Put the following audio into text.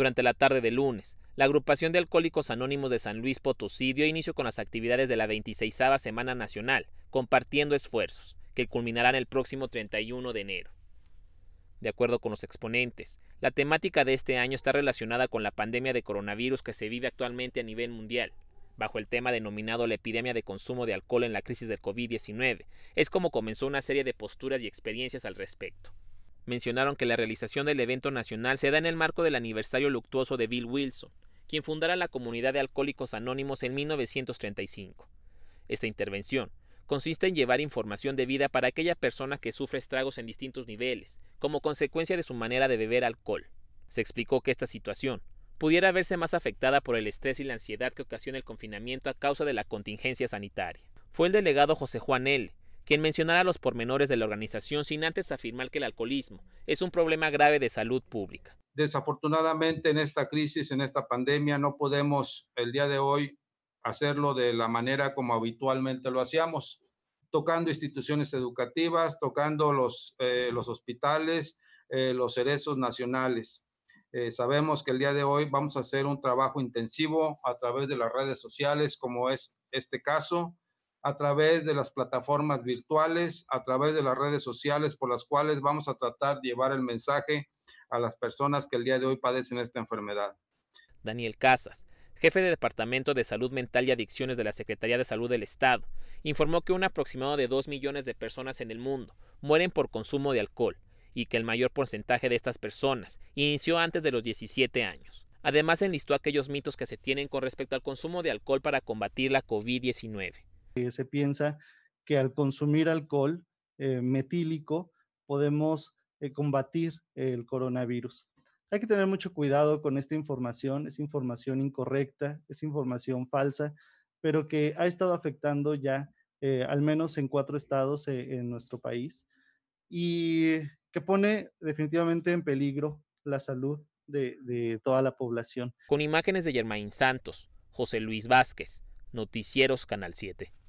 Durante la tarde de lunes, la agrupación de Alcohólicos Anónimos de San Luis Potosí dio inicio con las actividades de la 26 Semana Nacional, compartiendo esfuerzos, que culminarán el próximo 31 de enero. De acuerdo con los exponentes, la temática de este año está relacionada con la pandemia de coronavirus que se vive actualmente a nivel mundial, bajo el tema denominado la epidemia de consumo de alcohol en la crisis del COVID-19. Es como comenzó una serie de posturas y experiencias al respecto mencionaron que la realización del evento nacional se da en el marco del aniversario luctuoso de Bill Wilson, quien fundara la comunidad de alcohólicos anónimos en 1935. Esta intervención consiste en llevar información de vida para aquella persona que sufre estragos en distintos niveles, como consecuencia de su manera de beber alcohol. Se explicó que esta situación pudiera verse más afectada por el estrés y la ansiedad que ocasiona el confinamiento a causa de la contingencia sanitaria. Fue el delegado José Juan L., quien mencionará los pormenores de la organización sin antes afirmar que el alcoholismo es un problema grave de salud pública. Desafortunadamente en esta crisis, en esta pandemia, no podemos el día de hoy hacerlo de la manera como habitualmente lo hacíamos, tocando instituciones educativas, tocando los, eh, los hospitales, eh, los cerezos nacionales. Eh, sabemos que el día de hoy vamos a hacer un trabajo intensivo a través de las redes sociales, como es este caso, a través de las plataformas virtuales, a través de las redes sociales por las cuales vamos a tratar de llevar el mensaje a las personas que el día de hoy padecen esta enfermedad. Daniel Casas, jefe de Departamento de Salud Mental y Adicciones de la Secretaría de Salud del Estado, informó que un aproximado de dos millones de personas en el mundo mueren por consumo de alcohol y que el mayor porcentaje de estas personas inició antes de los 17 años. Además enlistó aquellos mitos que se tienen con respecto al consumo de alcohol para combatir la COVID-19 se piensa que al consumir alcohol eh, metílico podemos eh, combatir el coronavirus. Hay que tener mucho cuidado con esta información, es información incorrecta, es información falsa, pero que ha estado afectando ya eh, al menos en cuatro estados en nuestro país y que pone definitivamente en peligro la salud de, toda la población. Con imágenes de Germain Santos, José Luis Vázquez, Noticieros Canal 7.